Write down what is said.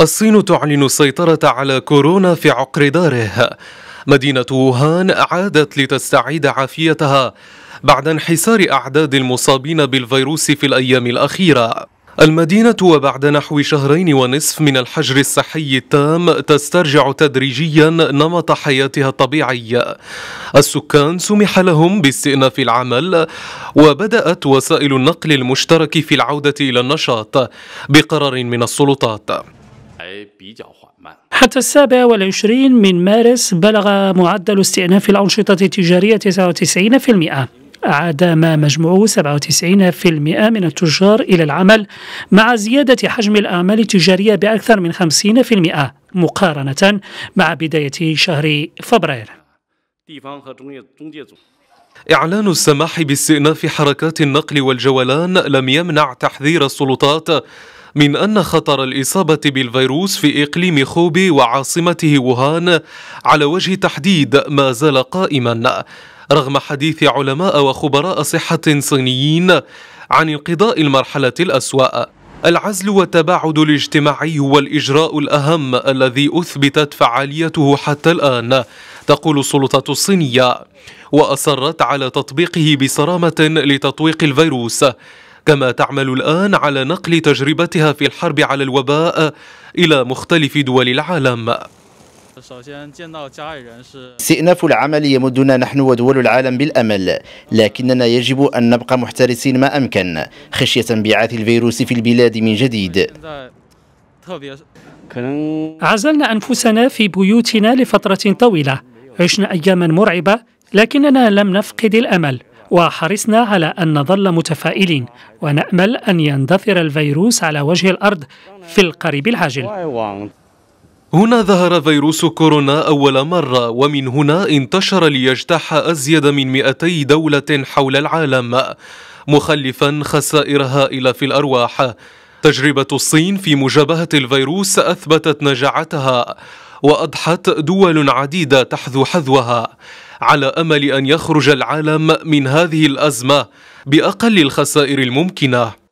الصين تعلن السيطرة على كورونا في عقر داره مدينة ووهان عادت لتستعيد عافيتها بعد انحسار أعداد المصابين بالفيروس في الأيام الأخيرة المدينة وبعد نحو شهرين ونصف من الحجر الصحي التام تسترجع تدريجيا نمط حياتها الطبيعي. السكان سمح لهم باستئناف العمل وبدأت وسائل النقل المشترك في العودة إلى النشاط بقرار من السلطات. حتى السابع والعشرين من مارس بلغ معدل استئناف الأنشطة التجارية 99% عاد ما مجموعه 97% من التجار إلى العمل مع زيادة حجم الأعمال التجارية بأكثر من 50% مقارنة مع بداية شهر فبراير إعلان السماح باستئناف حركات النقل والجولان لم يمنع تحذير السلطات من أن خطر الإصابة بالفيروس في إقليم خوبي وعاصمته ووهان على وجه تحديد ما زال قائما رغم حديث علماء وخبراء صحة صينيين عن انقضاء المرحلة الأسوأ العزل والتباعد الاجتماعي هو الإجراء الأهم الذي أثبتت فعاليته حتى الآن تقول السلطة الصينية وأصرت على تطبيقه بصرامة لتطويق الفيروس كما تعمل الآن على نقل تجربتها في الحرب على الوباء إلى مختلف دول العالم استئناف العمل يمدنا نحن ودول العالم بالأمل لكننا يجب أن نبقى محترسين ما أمكن خشية انبعاث الفيروس في البلاد من جديد عزلنا أنفسنا في بيوتنا لفترة طويلة عشنا أياما مرعبة لكننا لم نفقد الأمل وحرصنا على أن نظل متفائلين ونأمل أن يندثر الفيروس على وجه الأرض في القريب العاجل هنا ظهر فيروس كورونا أول مرة ومن هنا انتشر ليجتاح أزيد من 200 دولة حول العالم مخلفا خسائر هائلة في الأرواح تجربة الصين في مجابهة الفيروس أثبتت نجاعتها وأضحت دول عديدة تحذو حذوها على امل ان يخرج العالم من هذه الازمه باقل الخسائر الممكنه